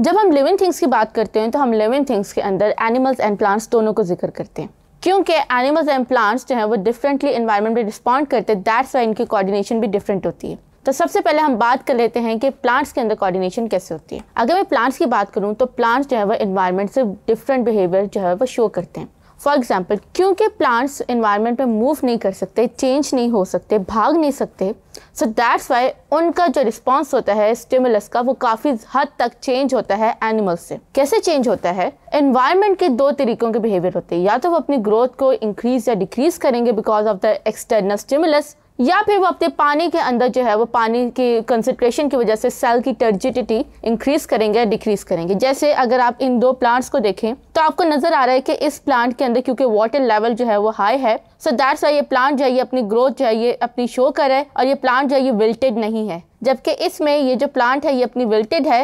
जब हम living things की बात करते हैं तो हम लिविंग थिंग्स के अंदर एनिमल्स एंड प्लांट्स दोनों को जिक्र करते हैं क्योंकि एनिमल्स एंड प्लांट्स जो हैं वो डिफरेंटली इन्वायरमेंट में रिस्पॉन्ड करते हैं दैट्स वाई इनकी कोऑर्डिनेशन भी डिफरेंट होती है तो सबसे पहले हम बात कर लेते हैं कि प्लांट्स के अंदर कोऑर्डिनेशन कैसे होती है अगर मैं प्लांट्स की बात करूँ तो प्लांट्स जो है वो इन्वायरमेंट से डिफरेंट बिहेवियर जो है वो शो करते हैं फॉर एग्ज़ाम्पल क्योंकि प्लांट्स इन्वायरमेंट में मूव नहीं कर सकते चेंज नहीं हो सकते भाग नहीं सकते सो दैट्स वाई उनका जो रिस्पॉन्स होता है स्टिमुलस का वो काफ़ी हद तक चेंज होता है एनिमल्स से कैसे चेंज होता है इन्वायरमेंट के दो तरीकों के बिहेवियर होते हैं या तो वो अपनी ग्रोथ को इंक्रीज या डिक्रीज करेंगे because of the external stimulus या फिर वो अपने पानी के अंदर जो है वो पानी की कंसनट्रेशन की वजह से सेल की टर्जिडिटी इंक्रीज करेंगे या डिक्रीज करेंगे जैसे अगर आप इन दो प्लांट्स को देखें तो आपको नज़र आ रहा है कि इस प्लांट के अंदर क्योंकि वाटर लेवल जो है वो हाई है सो दैट्स वाई ये प्लांट जो है ये अपनी ग्रोथ जो है ये अपनी शो कर है और ये प्लांट जो है ये विल्टेड नहीं है जबकि इसमें ये जो प्लांट है ये अपनी विल्टेड है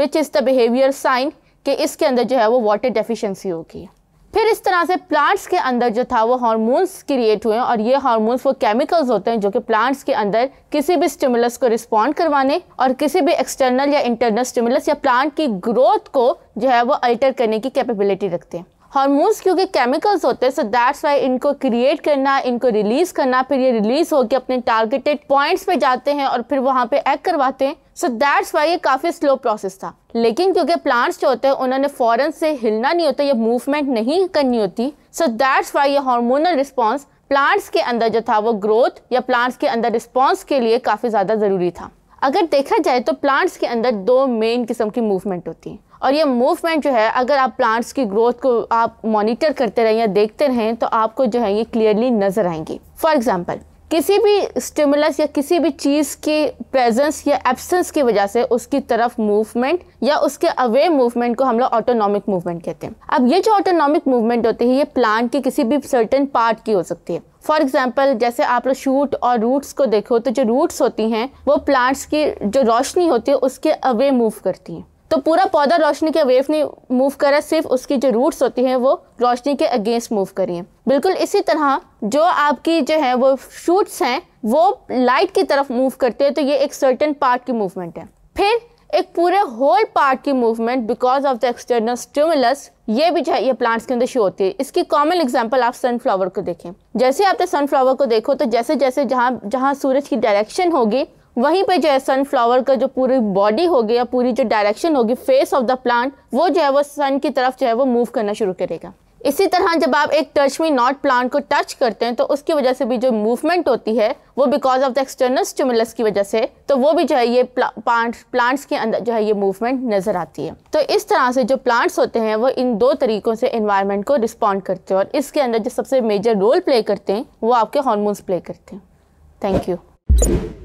which is the behaviour sign कि इसके अंदर जो है वो वाटर डेफिशेंसी होगी फिर इस तरह से प्लांट्स के अंदर जो था वो हार्मोन्स क्रिएट हुए और ये हार्मोन्स वो केमिकल्स होते हैं जो कि प्लांट्स के अंदर किसी भी स्टिमुलस को रिस्पॉन्ड करवाने और किसी भी एक्सटर्नल या इंटरनल स्टिमुलस या प्लांट की ग्रोथ को जो है वो अल्टर करने की कैपेबिलिटी रखते हैं हार्मोन्स क्योंकि केमिकल्स होते हैं सो दैट्स वाई इनको क्रिएट करना इनको रिलीज़ करना फिर ये रिलीज़ होकर अपने टारगेटेड पॉइंट्स पे जाते हैं और फिर वहाँ पे एक्ट करवाते हैं सो दैट्स वाई ये काफ़ी स्लो प्रोसेस था लेकिन क्योंकि प्लांट्स जो होते हैं उन्होंने फ़ौरन से हिलना नहीं होता ये मूवमेंट नहीं करनी होती सो दैट्स वाई ये हार्मोनल रिस्पॉन्स प्लांट्स के अंदर जो था वो ग्रोथ या प्लांट्स के अंदर रिस्पॉन्स के लिए काफ़ी ज़्यादा ज़रूरी था अगर देखा जाए तो प्लांट्स के अंदर दो मेन किस्म की मूवमेंट होती है और ये मूवमेंट जो है अगर आप प्लांट्स की ग्रोथ को आप मॉनिटर करते रहें या देखते रहें तो आपको जो है ये क्लियरली नज़र आएंगी फॉर एग्ज़ाम्पल किसी भी स्टिमुलस या किसी भी चीज़ के प्रेजेंस या एब्सेंस की वजह से उसकी तरफ मूवमेंट या उसके अवे मूवमेंट को हम लोग ऑटोनॉमिक मूवमेंट कहते हैं अब ये जो ऑटोनॉमिक मूवमेंट होती है ये प्लांट के किसी भी सर्टन पार्ट की हो सकती है फॉर एग्जाम्पल जैसे आप लोग शूट और रूट्स को देखो तो जो रूट्स होती हैं वो प्लांट्स की जो रोशनी होती है उसके अवे मूव करती हैं तो पूरा पौधा रोशनी के वेव नहीं मूव रहा सिर्फ उसकी जो रूट्स होती हैं वो रोशनी के अगेंस्ट मूव करी हैं बिल्कुल इसी तरह जो आपकी जो है वो शूट्स हैं वो लाइट की तरफ मूव करते हैं तो ये एक सर्टन पार्ट की मूवमेंट है फिर एक पूरे होल पार्ट की movement because of the external stimulus ये भी जो है ये प्लांट्स के अंदर शो होती है इसकी कॉमन एग्जांपल आप सनफ्लावर को देखें जैसे आपने सनफ्लावर को देखो तो जैसे जैसे जहाँ जहाँ सूरज की डायरेक्शन होगी वहीं पे जो है सनफ्लावर का जो पूरी बॉडी होगी या पूरी जो डायरेक्शन होगी फेस ऑफ द प्लांट वो जो है वो सन की तरफ जो है वो मूव करना शुरू करेगा इसी तरह जब आप एक टर्च में नॉट प्लांट को टच करते हैं तो उसकी वजह से भी जो मूवमेंट होती है वो because of the external stimulus की वजह से तो वो भी जो है ये प्लांट्स के अंदर जो है ये मूवमेंट नज़र आती है तो इस तरह से जो प्लांट्स होते हैं वो इन दो तरीक़ों से इन्वायरमेंट को रिस्पॉन्ड करते हैं और इसके अंदर जो सबसे मेजर रोल प्ले करते हैं वो आपके हॉर्मोन्स प्ले करते हैं थैंक यू